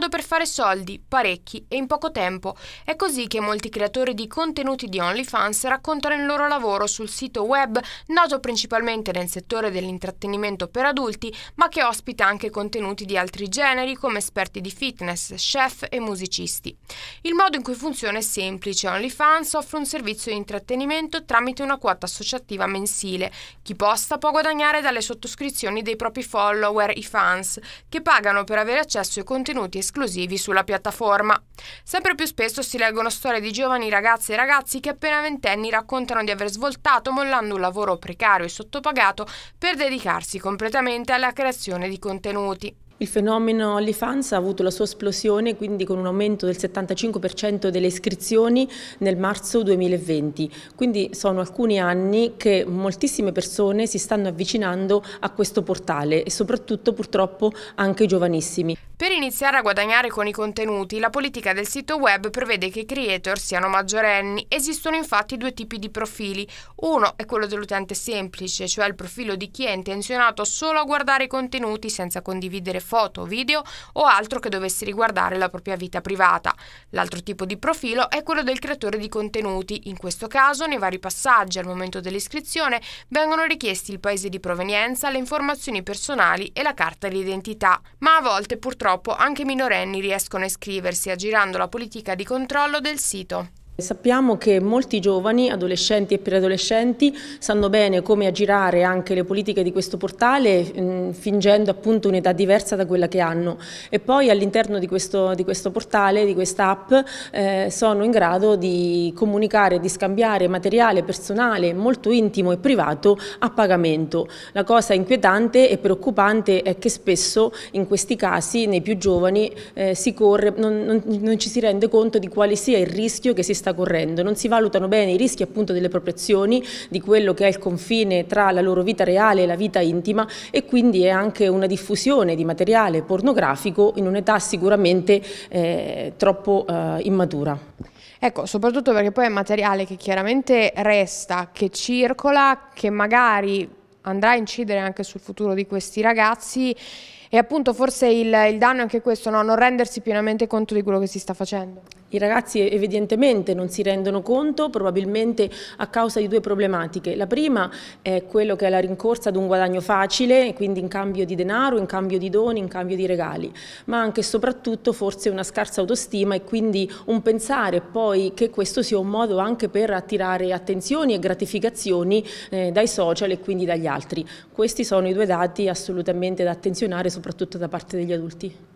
modo per fare soldi, parecchi e in poco tempo. È così che molti creatori di contenuti di OnlyFans raccontano il loro lavoro sul sito web, noto principalmente nel settore dell'intrattenimento per adulti, ma che ospita anche contenuti di altri generi come esperti di fitness, chef e musicisti. Il modo in cui funziona è semplice. OnlyFans offre un servizio di intrattenimento tramite una quota associativa mensile. Chi posta può guadagnare dalle sottoscrizioni dei propri follower, i fans, che pagano per avere accesso ai contenuti esclusivi esclusivi sulla piattaforma. Sempre più spesso si leggono storie di giovani ragazze e ragazzi che appena ventenni raccontano di aver svoltato mollando un lavoro precario e sottopagato per dedicarsi completamente alla creazione di contenuti. Il fenomeno OnlyFans ha avuto la sua esplosione quindi con un aumento del 75% delle iscrizioni nel marzo 2020, quindi sono alcuni anni che moltissime persone si stanno avvicinando a questo portale e soprattutto purtroppo anche i giovanissimi. Per iniziare a guadagnare con i contenuti, la politica del sito web prevede che i creator siano maggiorenni. Esistono infatti due tipi di profili. Uno è quello dell'utente semplice, cioè il profilo di chi è intenzionato solo a guardare i contenuti senza condividere foto, video o altro che dovesse riguardare la propria vita privata. L'altro tipo di profilo è quello del creatore di contenuti. In questo caso, nei vari passaggi al momento dell'iscrizione vengono richiesti il paese di provenienza, le informazioni personali e la carta d'identità. Ma a volte purtroppo anche i minorenni riescono a iscriversi aggirando la politica di controllo del sito. Sappiamo che molti giovani, adolescenti e preadolescenti, sanno bene come aggirare anche le politiche di questo portale mm, fingendo appunto un'età diversa da quella che hanno e poi all'interno di, di questo, portale, di questa app, eh, sono in grado di comunicare, di scambiare materiale personale molto intimo e privato a pagamento. La cosa inquietante e preoccupante è che spesso in questi casi nei più giovani eh, si corre, non, non, non ci si rende conto di quale sia il rischio che si sta sta correndo, non si valutano bene i rischi appunto delle proprie azioni, di quello che è il confine tra la loro vita reale e la vita intima e quindi è anche una diffusione di materiale pornografico in un'età sicuramente eh, troppo eh, immatura. Ecco, soprattutto perché poi è materiale che chiaramente resta, che circola, che magari andrà a incidere anche sul futuro di questi ragazzi e appunto forse il, il danno è anche questo, no? non rendersi pienamente conto di quello che si sta facendo. I ragazzi evidentemente non si rendono conto, probabilmente a causa di due problematiche. La prima è quello che è la rincorsa ad un guadagno facile, quindi in cambio di denaro, in cambio di doni, in cambio di regali, ma anche e soprattutto forse una scarsa autostima e quindi un pensare poi che questo sia un modo anche per attirare attenzioni e gratificazioni eh, dai social e quindi dagli altri. Questi sono i due dati assolutamente da attenzionare, soprattutto da parte degli adulti.